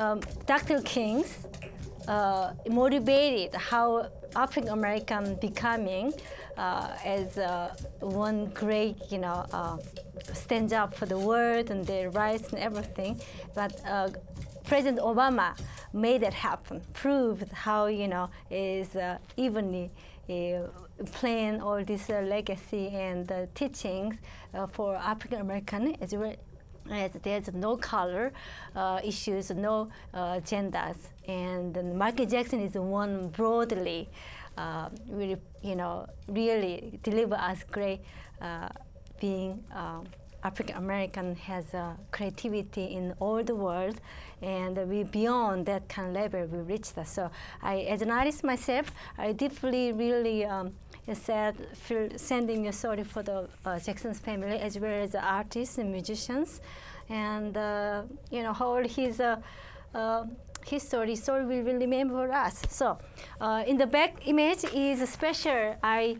um, Dr. King's uh, motivated how African American becoming uh, as uh, one great, you know, uh, stand up for the world and their rights and everything. But uh, President Obama made it happen, proved how, you know, is uh, evenly playing all this legacy and teachings for African American as well there's no color uh, issues, no uh, genders, and Michael Jackson is one broadly, uh, really, you know, really deliver us great uh, being. Um, African American has uh, creativity in all the world, and we beyond that kind of level we reach That. So I, as an artist myself, I deeply really um, sad, feel sending you sorry for the uh, Jackson's family as well as the artists and musicians, and uh, you know all his. Uh, um, history story will remember us so uh, in the back image is a special i